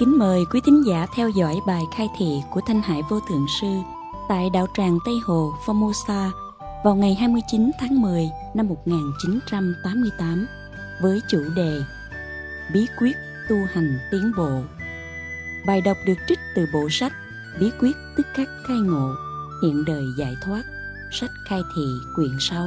Kính mời quý thính giả theo dõi bài khai thị của Thanh Hải Vô Thượng Sư tại đạo tràng Tây Hồ, Formosa vào ngày 29 tháng 10 năm 1988 với chủ đề Bí quyết tu hành tiến bộ. Bài đọc được trích từ bộ sách Bí quyết tức khắc khai ngộ, hiện đời giải thoát, sách khai thị quyển 6.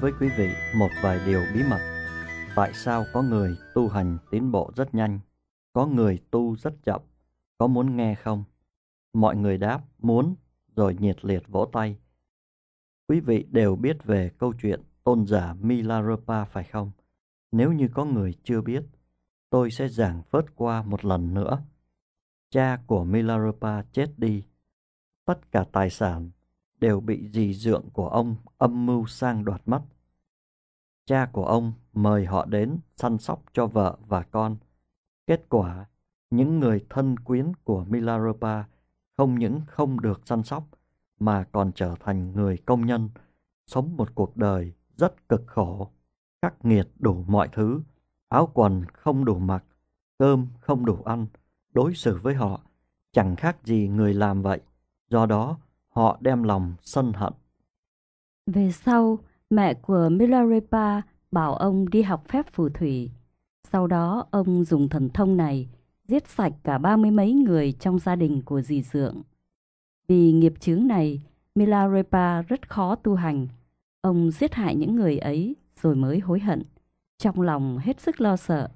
với quý vị một vài điều bí mật. Tại sao có người tu hành tiến bộ rất nhanh, có người tu rất chậm, có muốn nghe không? Mọi người đáp muốn rồi nhiệt liệt vỗ tay. Quý vị đều biết về câu chuyện tôn giả Milarepa phải không? Nếu như có người chưa biết, tôi sẽ giảng phớt qua một lần nữa. Cha của Milarepa chết đi, tất cả tài sản đều bị dì dượng của ông âm mưu sang đoạt mất. Cha của ông mời họ đến săn sóc cho vợ và con. Kết quả, những người thân quyến của Milarepa không những không được săn sóc mà còn trở thành người công nhân, sống một cuộc đời rất cực khổ, khắc nghiệt đủ mọi thứ, áo quần không đủ mặc, cơm không đủ ăn, đối xử với họ chẳng khác gì người làm vậy. Do đó, họ đem lòng sân hận. Về sau, mẹ của Milarepa bảo ông đi học phép phù thủy. Sau đó, ông dùng thần thông này giết sạch cả ba mươi mấy người trong gia đình của dì Dượng. Vì nghiệp chướng này, Milarepa rất khó tu hành. Ông giết hại những người ấy rồi mới hối hận, trong lòng hết sức lo sợ.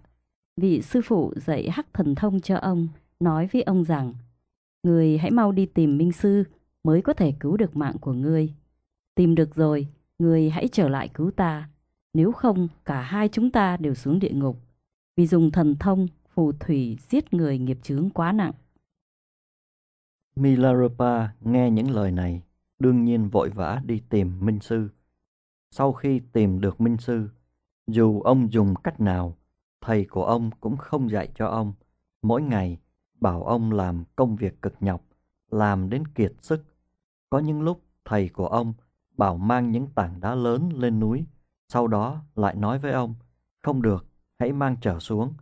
Vị sư phụ dạy hắc thần thông cho ông, nói với ông rằng, Người hãy mau đi tìm Minh Sư, mới có thể cứu được mạng của ngươi. Tìm được rồi, ngươi hãy trở lại cứu ta. Nếu không, cả hai chúng ta đều xuống địa ngục. Vì dùng thần thông, phù thủy giết người nghiệp chướng quá nặng. Milarepa nghe những lời này, đương nhiên vội vã đi tìm Minh Sư. Sau khi tìm được Minh Sư, dù ông dùng cách nào, thầy của ông cũng không dạy cho ông. Mỗi ngày, bảo ông làm công việc cực nhọc, làm đến kiệt sức, có những lúc thầy của ông bảo mang những tảng đá lớn lên núi, sau đó lại nói với ông, không được, hãy mang trở xuống.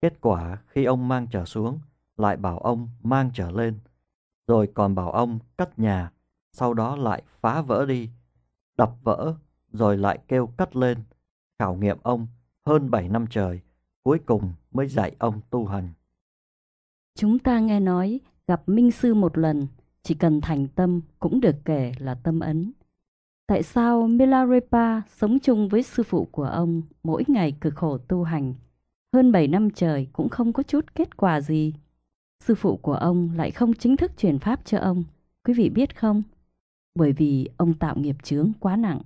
Kết quả khi ông mang trở xuống, lại bảo ông mang trở lên, rồi còn bảo ông cắt nhà, sau đó lại phá vỡ đi, đập vỡ, rồi lại kêu cắt lên, khảo nghiệm ông hơn 7 năm trời, cuối cùng mới dạy ông tu hành. Chúng ta nghe nói gặp Minh Sư một lần, chỉ cần thành tâm cũng được kể là tâm ấn. Tại sao Milarepa sống chung với sư phụ của ông mỗi ngày cực khổ tu hành, hơn 7 năm trời cũng không có chút kết quả gì? Sư phụ của ông lại không chính thức truyền pháp cho ông, quý vị biết không? Bởi vì ông tạo nghiệp chướng quá nặng.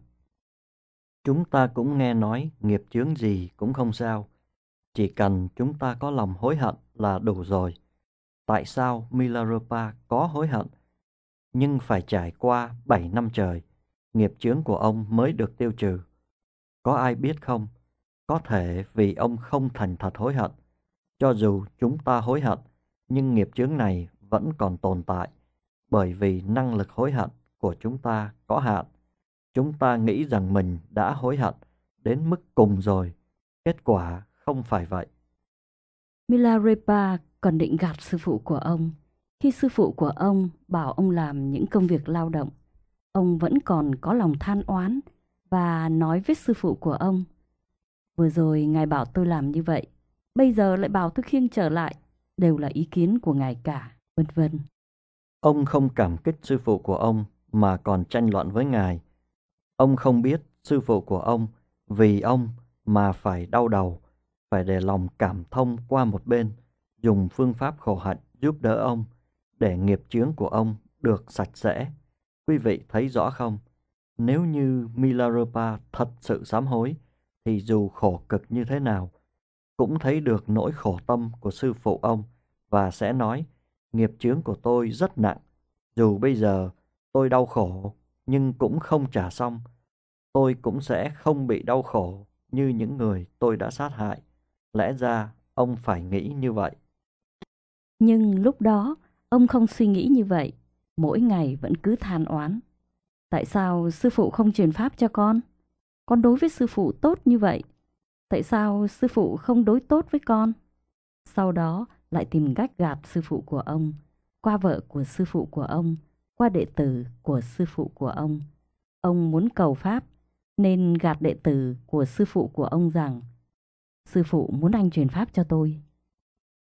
Chúng ta cũng nghe nói nghiệp chướng gì cũng không sao, chỉ cần chúng ta có lòng hối hận là đủ rồi. Tại sao Milarepa có hối hận nhưng phải trải qua 7 năm trời, nghiệp chướng của ông mới được tiêu trừ. Có ai biết không, có thể vì ông không thành thật hối hận, cho dù chúng ta hối hận, nhưng nghiệp chướng này vẫn còn tồn tại, bởi vì năng lực hối hận của chúng ta có hạn. Chúng ta nghĩ rằng mình đã hối hận đến mức cùng rồi, kết quả không phải vậy. Milarepa còn định gạt sư phụ của ông khi sư phụ của ông bảo ông làm những công việc lao động, ông vẫn còn có lòng than oán và nói với sư phụ của ông. Vừa rồi ngài bảo tôi làm như vậy, bây giờ lại bảo tôi khiêng trở lại, đều là ý kiến của ngài cả, vân vân. Ông không cảm kích sư phụ của ông mà còn tranh luận với ngài. Ông không biết sư phụ của ông vì ông mà phải đau đầu, phải để lòng cảm thông qua một bên, dùng phương pháp khổ hạnh giúp đỡ ông để nghiệp chướng của ông được sạch sẽ. Quý vị thấy rõ không? Nếu như Milarepa thật sự sám hối, thì dù khổ cực như thế nào, cũng thấy được nỗi khổ tâm của sư phụ ông và sẽ nói, nghiệp chướng của tôi rất nặng, dù bây giờ tôi đau khổ nhưng cũng không trả xong, tôi cũng sẽ không bị đau khổ như những người tôi đã sát hại. Lẽ ra ông phải nghĩ như vậy. Nhưng lúc đó, Ông không suy nghĩ như vậy, mỗi ngày vẫn cứ than oán. Tại sao sư phụ không truyền pháp cho con? Con đối với sư phụ tốt như vậy. Tại sao sư phụ không đối tốt với con? Sau đó lại tìm cách gạt sư phụ của ông, qua vợ của sư phụ của ông, qua đệ tử của sư phụ của ông. Ông muốn cầu pháp nên gạt đệ tử của sư phụ của ông rằng Sư phụ muốn anh truyền pháp cho tôi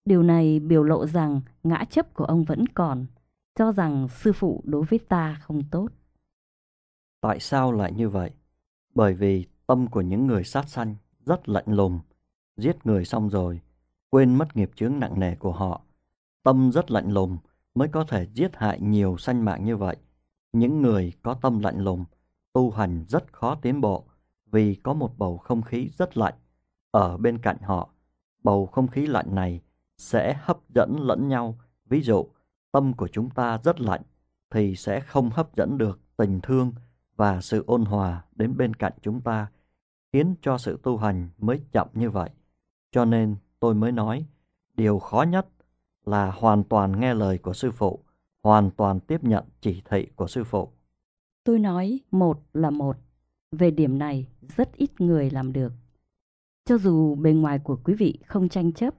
Điều này biểu lộ rằng ngã chấp của ông vẫn còn, cho rằng sư phụ đối với ta không tốt. Tại sao lại như vậy? Bởi vì tâm của những người sát sanh rất lạnh lùng, giết người xong rồi, quên mất nghiệp chướng nặng nề của họ. Tâm rất lạnh lùng mới có thể giết hại nhiều sanh mạng như vậy. Những người có tâm lạnh lùng, tu hành rất khó tiến bộ vì có một bầu không khí rất lạnh. Ở bên cạnh họ, bầu không khí lạnh này sẽ hấp dẫn lẫn nhau. Ví dụ, tâm của chúng ta rất lạnh thì sẽ không hấp dẫn được tình thương và sự ôn hòa đến bên cạnh chúng ta, khiến cho sự tu hành mới chậm như vậy. Cho nên tôi mới nói, điều khó nhất là hoàn toàn nghe lời của sư phụ, hoàn toàn tiếp nhận chỉ thị của sư phụ. Tôi nói một là một, về điểm này rất ít người làm được. Cho dù bề ngoài của quý vị không tranh chấp,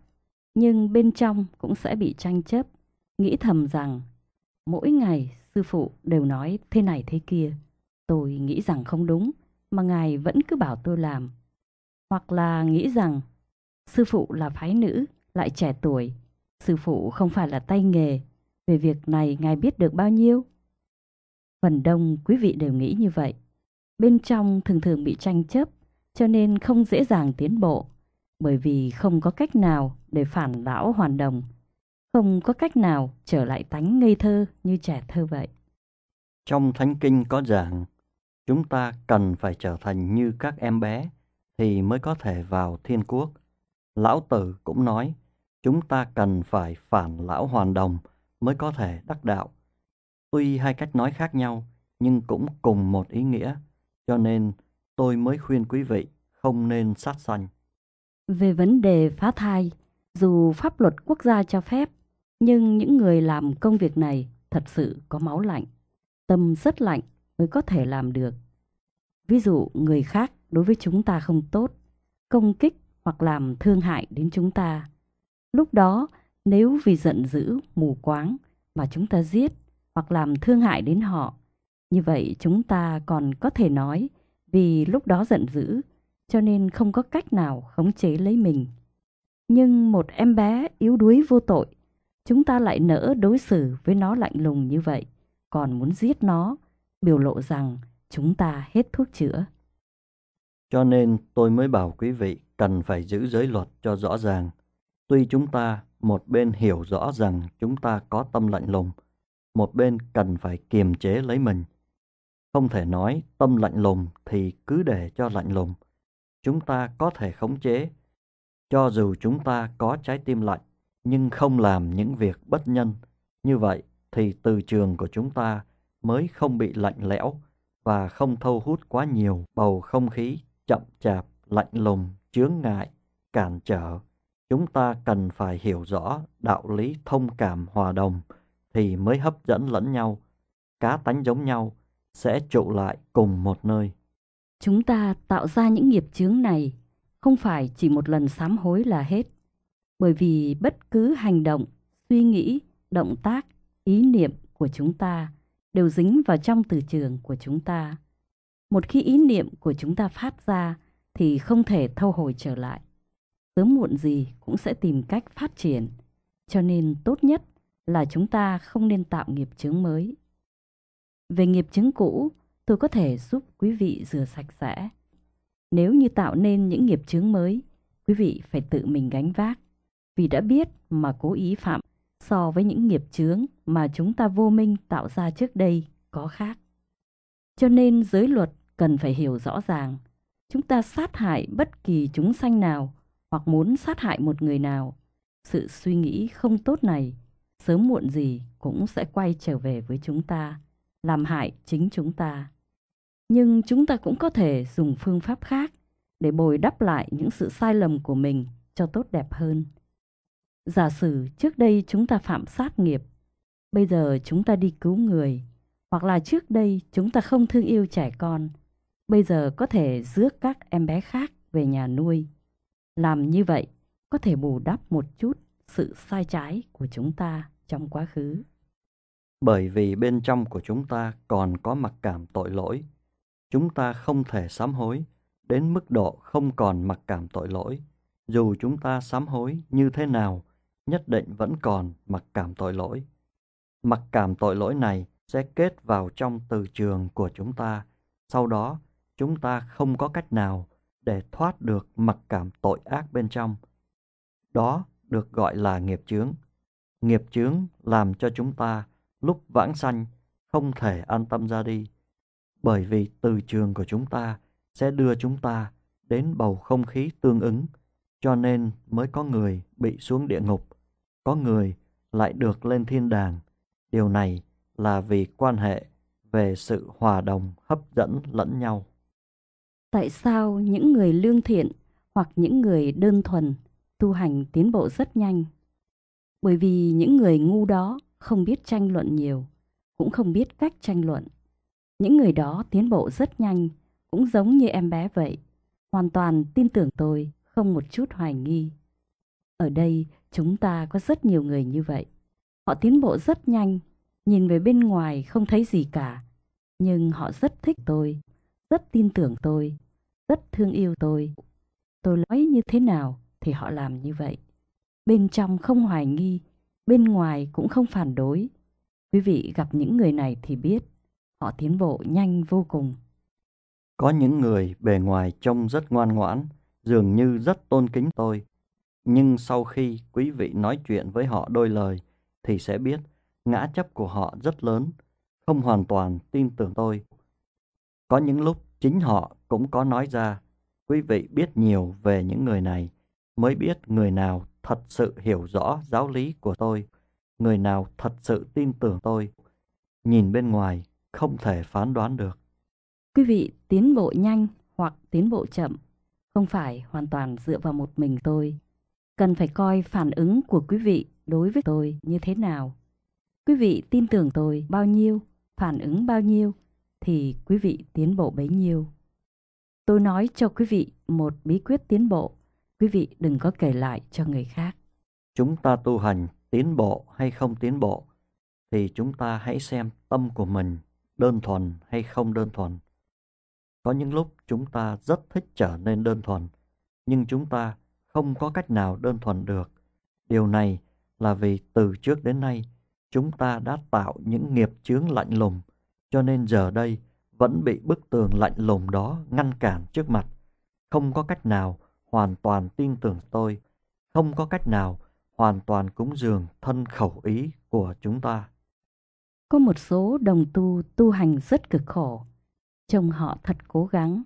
nhưng bên trong cũng sẽ bị tranh chấp, nghĩ thầm rằng mỗi ngày sư phụ đều nói thế này thế kia. Tôi nghĩ rằng không đúng, mà ngài vẫn cứ bảo tôi làm. Hoặc là nghĩ rằng sư phụ là phái nữ, lại trẻ tuổi, sư phụ không phải là tay nghề, về việc này ngài biết được bao nhiêu? Phần đông quý vị đều nghĩ như vậy. Bên trong thường thường bị tranh chấp, cho nên không dễ dàng tiến bộ bởi vì không có cách nào để phản lão hoàn đồng, không có cách nào trở lại tánh ngây thơ như trẻ thơ vậy. Trong Thánh Kinh có giảng, chúng ta cần phải trở thành như các em bé thì mới có thể vào thiên quốc. Lão Tử cũng nói, chúng ta cần phải phản lão hoàn đồng mới có thể đắc đạo. Tuy hai cách nói khác nhau, nhưng cũng cùng một ý nghĩa, cho nên tôi mới khuyên quý vị không nên sát sanh. Về vấn đề phá thai, dù pháp luật quốc gia cho phép, nhưng những người làm công việc này thật sự có máu lạnh, tâm rất lạnh mới có thể làm được. Ví dụ người khác đối với chúng ta không tốt, công kích hoặc làm thương hại đến chúng ta. Lúc đó, nếu vì giận dữ, mù quáng mà chúng ta giết hoặc làm thương hại đến họ, như vậy chúng ta còn có thể nói vì lúc đó giận dữ cho nên không có cách nào khống chế lấy mình. Nhưng một em bé yếu đuối vô tội, chúng ta lại nỡ đối xử với nó lạnh lùng như vậy, còn muốn giết nó, biểu lộ rằng chúng ta hết thuốc chữa. Cho nên tôi mới bảo quý vị cần phải giữ giới luật cho rõ ràng. Tuy chúng ta một bên hiểu rõ rằng chúng ta có tâm lạnh lùng, một bên cần phải kiềm chế lấy mình. Không thể nói tâm lạnh lùng thì cứ để cho lạnh lùng, chúng ta có thể khống chế cho dù chúng ta có trái tim lạnh nhưng không làm những việc bất nhân như vậy thì từ trường của chúng ta mới không bị lạnh lẽo và không thâu hút quá nhiều bầu không khí chậm chạp lạnh lùng chướng ngại cản trở chúng ta cần phải hiểu rõ đạo lý thông cảm hòa đồng thì mới hấp dẫn lẫn nhau cá tánh giống nhau sẽ trụ lại cùng một nơi Chúng ta tạo ra những nghiệp chướng này không phải chỉ một lần sám hối là hết. Bởi vì bất cứ hành động, suy nghĩ, động tác, ý niệm của chúng ta đều dính vào trong từ trường của chúng ta. Một khi ý niệm của chúng ta phát ra thì không thể thâu hồi trở lại. Sớm muộn gì cũng sẽ tìm cách phát triển. Cho nên tốt nhất là chúng ta không nên tạo nghiệp chứng mới. Về nghiệp chứng cũ tôi có thể giúp quý vị rửa sạch sẽ. Nếu như tạo nên những nghiệp chướng mới, quý vị phải tự mình gánh vác. Vì đã biết mà cố ý phạm so với những nghiệp chướng mà chúng ta vô minh tạo ra trước đây có khác. Cho nên giới luật cần phải hiểu rõ ràng. Chúng ta sát hại bất kỳ chúng sanh nào hoặc muốn sát hại một người nào. Sự suy nghĩ không tốt này sớm muộn gì cũng sẽ quay trở về với chúng ta, làm hại chính chúng ta nhưng chúng ta cũng có thể dùng phương pháp khác để bồi đắp lại những sự sai lầm của mình cho tốt đẹp hơn. Giả sử trước đây chúng ta phạm sát nghiệp, bây giờ chúng ta đi cứu người, hoặc là trước đây chúng ta không thương yêu trẻ con, bây giờ có thể rước các em bé khác về nhà nuôi. Làm như vậy có thể bù đắp một chút sự sai trái của chúng ta trong quá khứ. Bởi vì bên trong của chúng ta còn có mặc cảm tội lỗi chúng ta không thể sám hối đến mức độ không còn mặc cảm tội lỗi. Dù chúng ta sám hối như thế nào, nhất định vẫn còn mặc cảm tội lỗi. Mặc cảm tội lỗi này sẽ kết vào trong từ trường của chúng ta. Sau đó, chúng ta không có cách nào để thoát được mặc cảm tội ác bên trong. Đó được gọi là nghiệp chướng. Nghiệp chướng làm cho chúng ta lúc vãng sanh không thể an tâm ra đi bởi vì từ trường của chúng ta sẽ đưa chúng ta đến bầu không khí tương ứng, cho nên mới có người bị xuống địa ngục, có người lại được lên thiên đàng. Điều này là vì quan hệ về sự hòa đồng hấp dẫn lẫn nhau. Tại sao những người lương thiện hoặc những người đơn thuần tu hành tiến bộ rất nhanh? Bởi vì những người ngu đó không biết tranh luận nhiều, cũng không biết cách tranh luận những người đó tiến bộ rất nhanh, cũng giống như em bé vậy. Hoàn toàn tin tưởng tôi, không một chút hoài nghi. Ở đây, chúng ta có rất nhiều người như vậy. Họ tiến bộ rất nhanh, nhìn về bên ngoài không thấy gì cả. Nhưng họ rất thích tôi, rất tin tưởng tôi, rất thương yêu tôi. Tôi nói như thế nào thì họ làm như vậy. Bên trong không hoài nghi, bên ngoài cũng không phản đối. Quý vị gặp những người này thì biết Họ tiến bộ nhanh vô cùng. Có những người bề ngoài trông rất ngoan ngoãn, dường như rất tôn kính tôi. Nhưng sau khi quý vị nói chuyện với họ đôi lời, thì sẽ biết ngã chấp của họ rất lớn, không hoàn toàn tin tưởng tôi. Có những lúc chính họ cũng có nói ra, quý vị biết nhiều về những người này, mới biết người nào thật sự hiểu rõ giáo lý của tôi, người nào thật sự tin tưởng tôi. Nhìn bên ngoài không thể phán đoán được. Quý vị tiến bộ nhanh hoặc tiến bộ chậm không phải hoàn toàn dựa vào một mình tôi. Cần phải coi phản ứng của quý vị đối với tôi như thế nào. Quý vị tin tưởng tôi bao nhiêu, phản ứng bao nhiêu thì quý vị tiến bộ bấy nhiêu. Tôi nói cho quý vị một bí quyết tiến bộ, quý vị đừng có kể lại cho người khác. Chúng ta tu hành tiến bộ hay không tiến bộ thì chúng ta hãy xem tâm của mình đơn thuần hay không đơn thuần. Có những lúc chúng ta rất thích trở nên đơn thuần, nhưng chúng ta không có cách nào đơn thuần được. Điều này là vì từ trước đến nay chúng ta đã tạo những nghiệp chướng lạnh lùng, cho nên giờ đây vẫn bị bức tường lạnh lùng đó ngăn cản trước mặt. Không có cách nào hoàn toàn tin tưởng tôi, không có cách nào hoàn toàn cúng dường thân khẩu ý của chúng ta. Có một số đồng tu tu hành rất cực khổ. Trông họ thật cố gắng.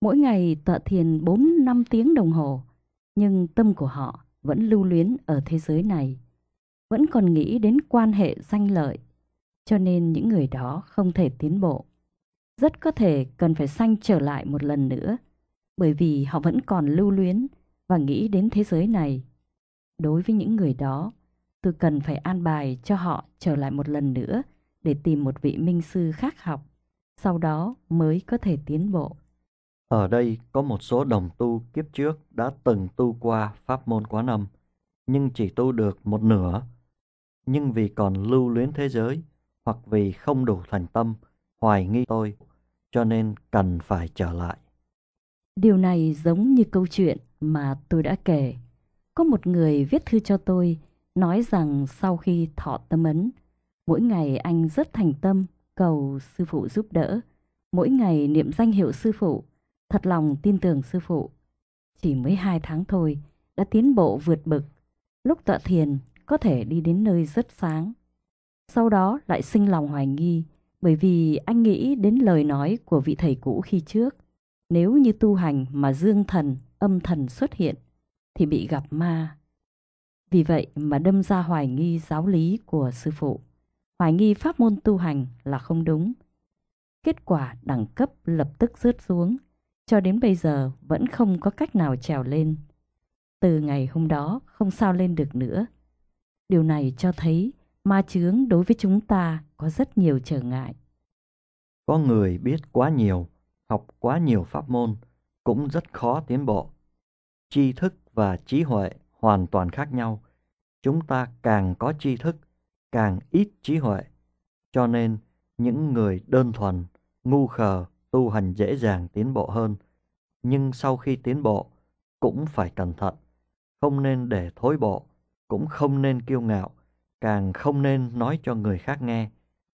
Mỗi ngày tọa thiền 4-5 tiếng đồng hồ. Nhưng tâm của họ vẫn lưu luyến ở thế giới này. Vẫn còn nghĩ đến quan hệ danh lợi. Cho nên những người đó không thể tiến bộ. Rất có thể cần phải sanh trở lại một lần nữa. Bởi vì họ vẫn còn lưu luyến và nghĩ đến thế giới này. Đối với những người đó, tôi cần phải an bài cho họ trở lại một lần nữa để tìm một vị minh sư khác học, sau đó mới có thể tiến bộ. Ở đây có một số đồng tu kiếp trước đã từng tu qua pháp môn quán âm, nhưng chỉ tu được một nửa. Nhưng vì còn lưu luyến thế giới, hoặc vì không đủ thành tâm, hoài nghi tôi, cho nên cần phải trở lại. Điều này giống như câu chuyện mà tôi đã kể. Có một người viết thư cho tôi, nói rằng sau khi thọ tâm ấn, Mỗi ngày anh rất thành tâm cầu sư phụ giúp đỡ. Mỗi ngày niệm danh hiệu sư phụ, thật lòng tin tưởng sư phụ. Chỉ mới hai tháng thôi đã tiến bộ vượt bực. Lúc tọa thiền có thể đi đến nơi rất sáng. Sau đó lại sinh lòng hoài nghi bởi vì anh nghĩ đến lời nói của vị thầy cũ khi trước. Nếu như tu hành mà dương thần, âm thần xuất hiện thì bị gặp ma. Vì vậy mà đâm ra hoài nghi giáo lý của sư phụ hoài nghi pháp môn tu hành là không đúng. Kết quả đẳng cấp lập tức rớt xuống, cho đến bây giờ vẫn không có cách nào trèo lên. Từ ngày hôm đó không sao lên được nữa. Điều này cho thấy ma chướng đối với chúng ta có rất nhiều trở ngại. Có người biết quá nhiều, học quá nhiều pháp môn, cũng rất khó tiến bộ. Tri thức và trí huệ hoàn toàn khác nhau. Chúng ta càng có tri thức càng ít trí huệ. Cho nên, những người đơn thuần, ngu khờ tu hành dễ dàng tiến bộ hơn. Nhưng sau khi tiến bộ, cũng phải cẩn thận, không nên để thối bộ, cũng không nên kiêu ngạo, càng không nên nói cho người khác nghe.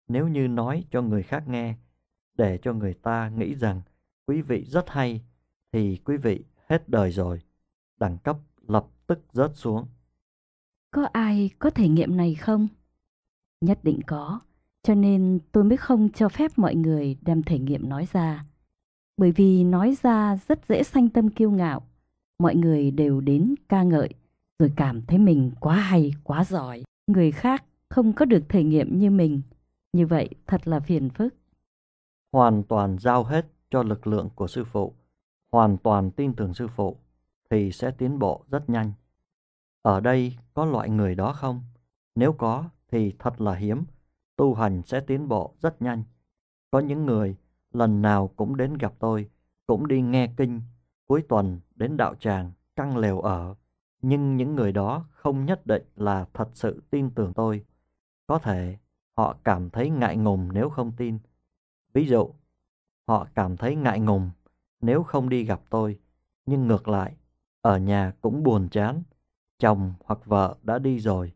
Nếu như nói cho người khác nghe, để cho người ta nghĩ rằng quý vị rất hay, thì quý vị hết đời rồi, đẳng cấp lập tức rớt xuống. Có ai có thể nghiệm này không? Nhất định có, cho nên tôi mới không cho phép mọi người đem thể nghiệm nói ra. Bởi vì nói ra rất dễ sanh tâm kiêu ngạo, mọi người đều đến ca ngợi, rồi cảm thấy mình quá hay, quá giỏi. Người khác không có được thể nghiệm như mình, như vậy thật là phiền phức. Hoàn toàn giao hết cho lực lượng của sư phụ, hoàn toàn tin tưởng sư phụ, thì sẽ tiến bộ rất nhanh. Ở đây có loại người đó không? Nếu có thì thật là hiếm, tu hành sẽ tiến bộ rất nhanh. Có những người lần nào cũng đến gặp tôi, cũng đi nghe kinh, cuối tuần đến đạo tràng, căng lều ở. Nhưng những người đó không nhất định là thật sự tin tưởng tôi. Có thể họ cảm thấy ngại ngùng nếu không tin. Ví dụ, họ cảm thấy ngại ngùng nếu không đi gặp tôi, nhưng ngược lại, ở nhà cũng buồn chán, chồng hoặc vợ đã đi rồi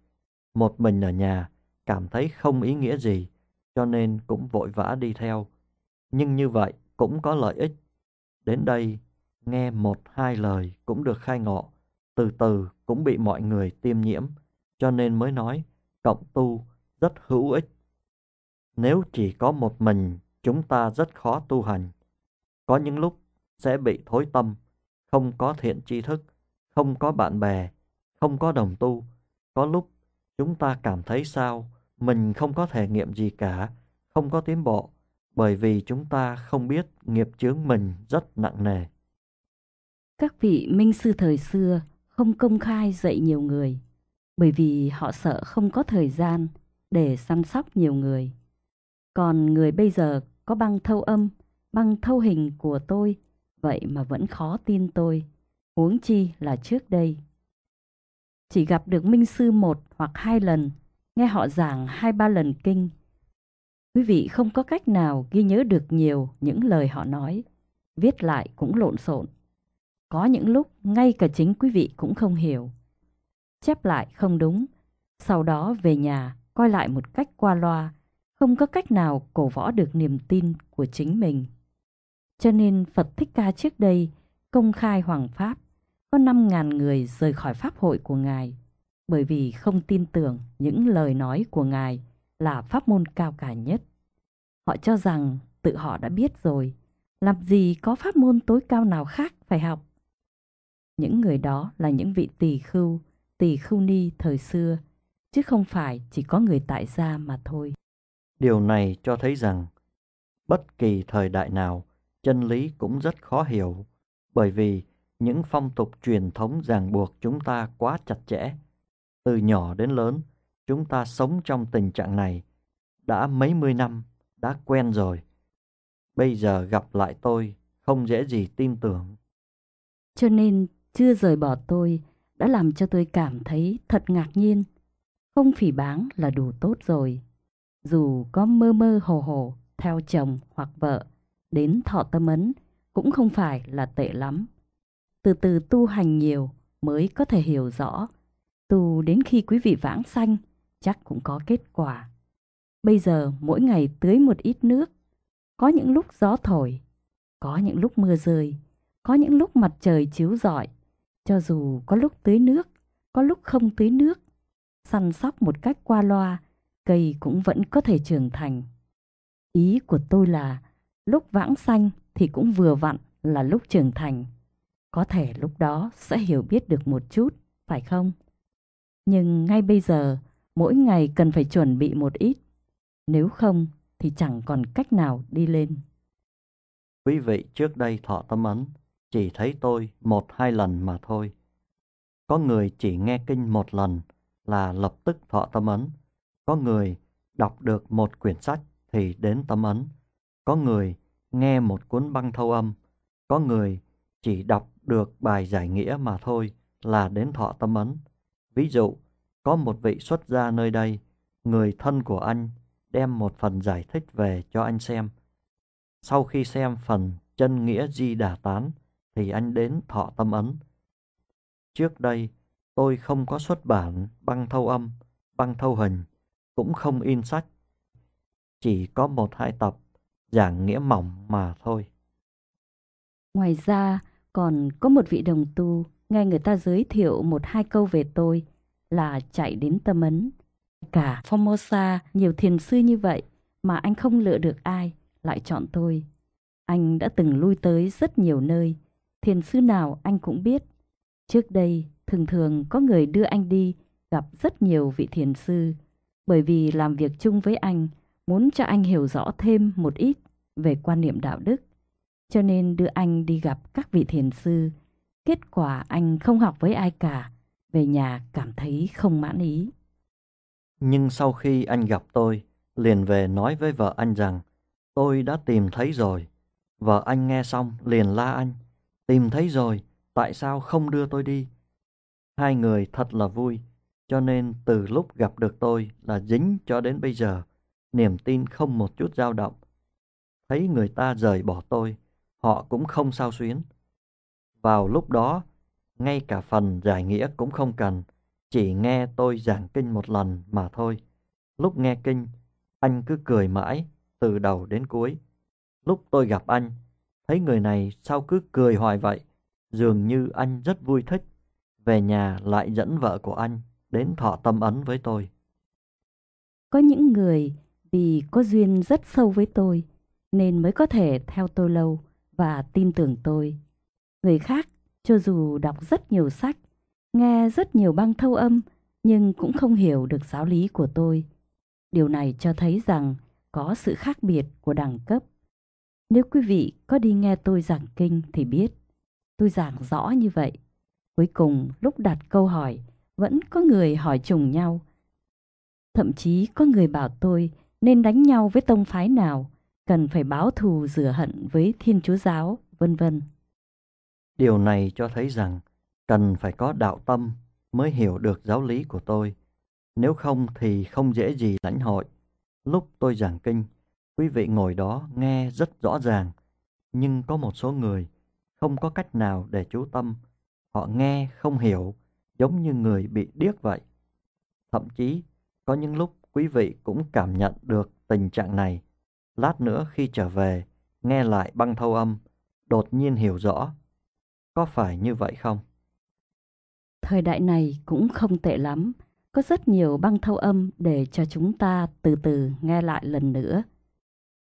một mình ở nhà, cảm thấy không ý nghĩa gì, cho nên cũng vội vã đi theo. Nhưng như vậy cũng có lợi ích. Đến đây, nghe một hai lời cũng được khai ngộ, từ từ cũng bị mọi người tiêm nhiễm, cho nên mới nói cộng tu rất hữu ích. Nếu chỉ có một mình, chúng ta rất khó tu hành. Có những lúc sẽ bị thối tâm, không có thiện tri thức, không có bạn bè, không có đồng tu, có lúc Chúng ta cảm thấy sao? Mình không có thể nghiệm gì cả, không có tiến bộ, bởi vì chúng ta không biết nghiệp chướng mình rất nặng nề. Các vị minh sư thời xưa không công khai dạy nhiều người, bởi vì họ sợ không có thời gian để săn sóc nhiều người. Còn người bây giờ có băng thâu âm, băng thâu hình của tôi, vậy mà vẫn khó tin tôi, huống chi là trước đây. Chỉ gặp được Minh Sư một hoặc hai lần, nghe họ giảng hai ba lần kinh. Quý vị không có cách nào ghi nhớ được nhiều những lời họ nói, viết lại cũng lộn xộn. Có những lúc ngay cả chính quý vị cũng không hiểu. Chép lại không đúng, sau đó về nhà coi lại một cách qua loa, không có cách nào cổ võ được niềm tin của chính mình. Cho nên Phật Thích Ca trước đây công khai hoàng pháp có 5.000 người rời khỏi pháp hội của Ngài bởi vì không tin tưởng những lời nói của Ngài là pháp môn cao cả nhất. Họ cho rằng tự họ đã biết rồi, làm gì có pháp môn tối cao nào khác phải học. Những người đó là những vị tỳ khưu, tỳ khưu ni thời xưa, chứ không phải chỉ có người tại gia mà thôi. Điều này cho thấy rằng, bất kỳ thời đại nào, chân lý cũng rất khó hiểu, bởi vì những phong tục truyền thống ràng buộc chúng ta quá chặt chẽ. Từ nhỏ đến lớn, chúng ta sống trong tình trạng này. Đã mấy mươi năm, đã quen rồi. Bây giờ gặp lại tôi, không dễ gì tin tưởng. Cho nên chưa rời bỏ tôi đã làm cho tôi cảm thấy thật ngạc nhiên. Không phỉ báng là đủ tốt rồi. Dù có mơ mơ hồ hồ theo chồng hoặc vợ, đến thọ tâm ấn cũng không phải là tệ lắm từ từ tu hành nhiều mới có thể hiểu rõ. Tu đến khi quý vị vãng sanh, chắc cũng có kết quả. Bây giờ mỗi ngày tưới một ít nước, có những lúc gió thổi, có những lúc mưa rơi, có những lúc mặt trời chiếu rọi. Cho dù có lúc tưới nước, có lúc không tưới nước, săn sóc một cách qua loa, cây cũng vẫn có thể trưởng thành. Ý của tôi là lúc vãng sanh thì cũng vừa vặn là lúc trưởng thành. Có thể lúc đó sẽ hiểu biết được một chút, phải không? Nhưng ngay bây giờ, mỗi ngày cần phải chuẩn bị một ít. Nếu không thì chẳng còn cách nào đi lên. Quý vị trước đây thọ tâm ấn, chỉ thấy tôi một hai lần mà thôi. Có người chỉ nghe kinh một lần là lập tức thọ tâm ấn. Có người đọc được một quyển sách thì đến tâm ấn. Có người nghe một cuốn băng thâu âm. Có người chỉ đọc được bài giải nghĩa mà thôi là đến thọ tâm ấn. Ví dụ, có một vị xuất gia nơi đây, người thân của anh đem một phần giải thích về cho anh xem. Sau khi xem phần chân nghĩa di đà tán thì anh đến thọ tâm ấn. Trước đây, tôi không có xuất bản băng thâu âm, băng thâu hình, cũng không in sách. Chỉ có một hai tập giảng nghĩa mỏng mà thôi. Ngoài ra, còn có một vị đồng tu nghe người ta giới thiệu một hai câu về tôi là chạy đến tâm ấn. Cả Formosa nhiều thiền sư như vậy mà anh không lựa được ai lại chọn tôi. Anh đã từng lui tới rất nhiều nơi, thiền sư nào anh cũng biết. Trước đây thường thường có người đưa anh đi gặp rất nhiều vị thiền sư bởi vì làm việc chung với anh muốn cho anh hiểu rõ thêm một ít về quan niệm đạo đức cho nên đưa anh đi gặp các vị thiền sư. Kết quả anh không học với ai cả, về nhà cảm thấy không mãn ý. Nhưng sau khi anh gặp tôi, liền về nói với vợ anh rằng tôi đã tìm thấy rồi. Vợ anh nghe xong liền la anh, tìm thấy rồi, tại sao không đưa tôi đi? Hai người thật là vui, cho nên từ lúc gặp được tôi là dính cho đến bây giờ, niềm tin không một chút dao động. Thấy người ta rời bỏ tôi, họ cũng không sao xuyến. Vào lúc đó, ngay cả phần giải nghĩa cũng không cần, chỉ nghe tôi giảng kinh một lần mà thôi. Lúc nghe kinh, anh cứ cười mãi, từ đầu đến cuối. Lúc tôi gặp anh, thấy người này sao cứ cười hoài vậy, dường như anh rất vui thích. Về nhà lại dẫn vợ của anh đến thọ tâm ấn với tôi. Có những người vì có duyên rất sâu với tôi nên mới có thể theo tôi lâu và tin tưởng tôi. Người khác, cho dù đọc rất nhiều sách, nghe rất nhiều băng thâu âm, nhưng cũng không hiểu được giáo lý của tôi. Điều này cho thấy rằng có sự khác biệt của đẳng cấp. Nếu quý vị có đi nghe tôi giảng kinh thì biết, tôi giảng rõ như vậy. Cuối cùng lúc đặt câu hỏi, vẫn có người hỏi trùng nhau. Thậm chí có người bảo tôi nên đánh nhau với tông phái nào, cần phải báo thù rửa hận với Thiên Chúa Giáo, vân vân. Điều này cho thấy rằng cần phải có đạo tâm mới hiểu được giáo lý của tôi. Nếu không thì không dễ gì lãnh hội. Lúc tôi giảng kinh, quý vị ngồi đó nghe rất rõ ràng, nhưng có một số người không có cách nào để chú tâm. Họ nghe không hiểu, giống như người bị điếc vậy. Thậm chí, có những lúc quý vị cũng cảm nhận được tình trạng này Lát nữa khi trở về, nghe lại băng thâu âm, đột nhiên hiểu rõ. Có phải như vậy không? Thời đại này cũng không tệ lắm. Có rất nhiều băng thâu âm để cho chúng ta từ từ nghe lại lần nữa.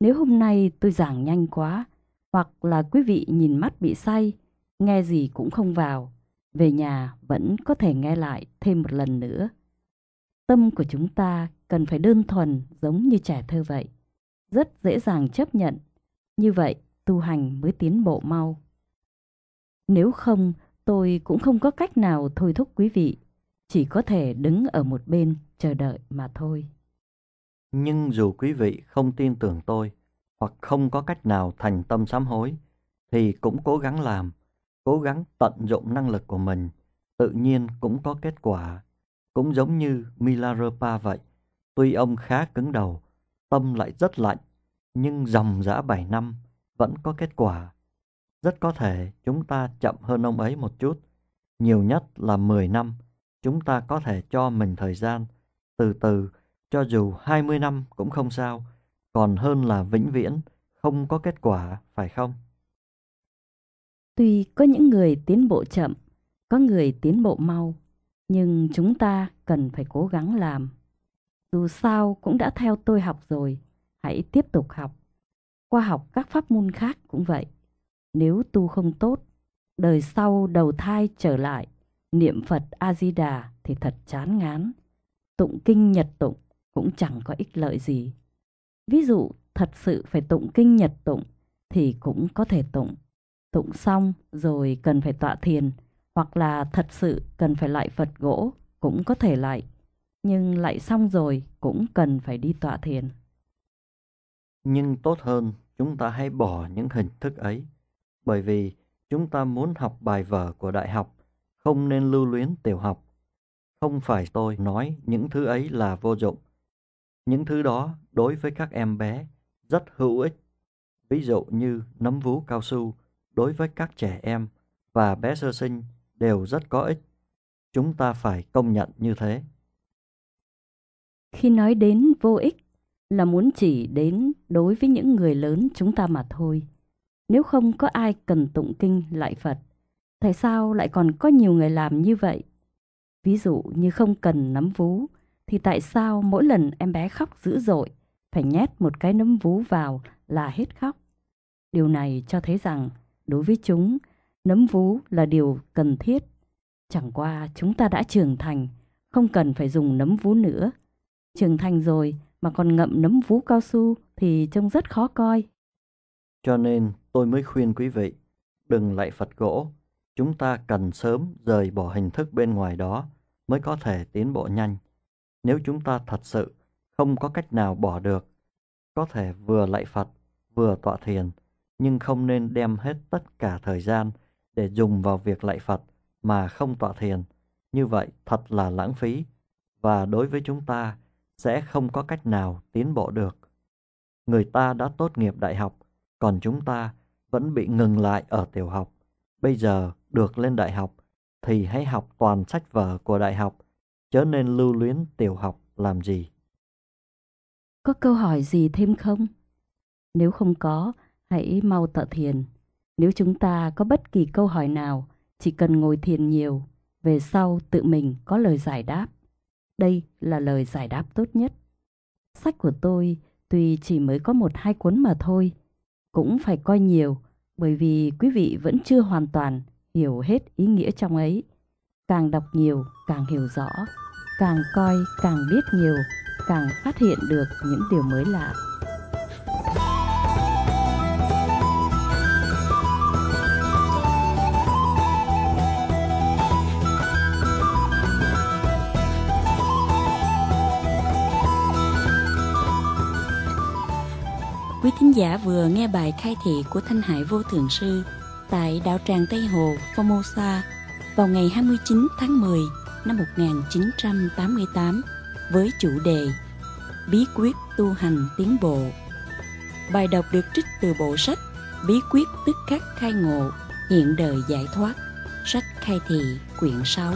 Nếu hôm nay tôi giảng nhanh quá, hoặc là quý vị nhìn mắt bị say, nghe gì cũng không vào, về nhà vẫn có thể nghe lại thêm một lần nữa. Tâm của chúng ta cần phải đơn thuần giống như trẻ thơ vậy rất dễ dàng chấp nhận. Như vậy, tu hành mới tiến bộ mau. Nếu không, tôi cũng không có cách nào thôi thúc quý vị, chỉ có thể đứng ở một bên chờ đợi mà thôi. Nhưng dù quý vị không tin tưởng tôi hoặc không có cách nào thành tâm sám hối, thì cũng cố gắng làm, cố gắng tận dụng năng lực của mình, tự nhiên cũng có kết quả. Cũng giống như Milarepa vậy, tuy ông khá cứng đầu, tâm lại rất lạnh, nhưng dòng dã 7 năm vẫn có kết quả. Rất có thể chúng ta chậm hơn ông ấy một chút, nhiều nhất là 10 năm, chúng ta có thể cho mình thời gian, từ từ, cho dù 20 năm cũng không sao, còn hơn là vĩnh viễn, không có kết quả, phải không? Tuy có những người tiến bộ chậm, có người tiến bộ mau, nhưng chúng ta cần phải cố gắng làm. Dù sao cũng đã theo tôi học rồi, hãy tiếp tục học. Qua học các pháp môn khác cũng vậy. Nếu tu không tốt, đời sau đầu thai trở lại, niệm Phật A-di-đà thì thật chán ngán. Tụng kinh nhật tụng cũng chẳng có ích lợi gì. Ví dụ thật sự phải tụng kinh nhật tụng thì cũng có thể tụng. Tụng xong rồi cần phải tọa thiền hoặc là thật sự cần phải lại Phật gỗ cũng có thể lại nhưng lại xong rồi cũng cần phải đi tọa thiền. Nhưng tốt hơn chúng ta hãy bỏ những hình thức ấy, bởi vì chúng ta muốn học bài vở của đại học, không nên lưu luyến tiểu học. Không phải tôi nói những thứ ấy là vô dụng. Những thứ đó đối với các em bé rất hữu ích. Ví dụ như nấm vú cao su đối với các trẻ em và bé sơ sinh đều rất có ích. Chúng ta phải công nhận như thế. Khi nói đến vô ích là muốn chỉ đến đối với những người lớn chúng ta mà thôi. Nếu không có ai cần tụng kinh lại Phật, tại sao lại còn có nhiều người làm như vậy? Ví dụ như không cần nắm vú, thì tại sao mỗi lần em bé khóc dữ dội, phải nhét một cái nấm vú vào là hết khóc? Điều này cho thấy rằng, đối với chúng, nấm vú là điều cần thiết. Chẳng qua chúng ta đã trưởng thành, không cần phải dùng nấm vú nữa trưởng thành rồi mà còn ngậm nấm vú cao su thì trông rất khó coi. Cho nên tôi mới khuyên quý vị, đừng lại Phật gỗ. Chúng ta cần sớm rời bỏ hình thức bên ngoài đó mới có thể tiến bộ nhanh. Nếu chúng ta thật sự không có cách nào bỏ được, có thể vừa lại Phật vừa tọa thiền, nhưng không nên đem hết tất cả thời gian để dùng vào việc lại Phật mà không tọa thiền. Như vậy thật là lãng phí. Và đối với chúng ta, sẽ không có cách nào tiến bộ được. Người ta đã tốt nghiệp đại học, còn chúng ta vẫn bị ngừng lại ở tiểu học. Bây giờ được lên đại học thì hãy học toàn sách vở của đại học, chớ nên lưu luyến tiểu học làm gì. Có câu hỏi gì thêm không? Nếu không có, hãy mau tọa thiền. Nếu chúng ta có bất kỳ câu hỏi nào, chỉ cần ngồi thiền nhiều, về sau tự mình có lời giải đáp. Đây là lời giải đáp tốt nhất. Sách của tôi tuy chỉ mới có một hai cuốn mà thôi, cũng phải coi nhiều bởi vì quý vị vẫn chưa hoàn toàn hiểu hết ý nghĩa trong ấy. Càng đọc nhiều, càng hiểu rõ, càng coi, càng biết nhiều, càng phát hiện được những điều mới lạ. Quý thính giả vừa nghe bài khai thị của Thanh Hải Vô Thượng Sư tại đảo tràng Tây Hồ, Formosa vào ngày 29 tháng 10 năm 1988 với chủ đề Bí quyết tu hành tiến bộ. Bài đọc được trích từ bộ sách Bí quyết tức khắc khai ngộ, hiện đời giải thoát, sách khai thị quyển 6.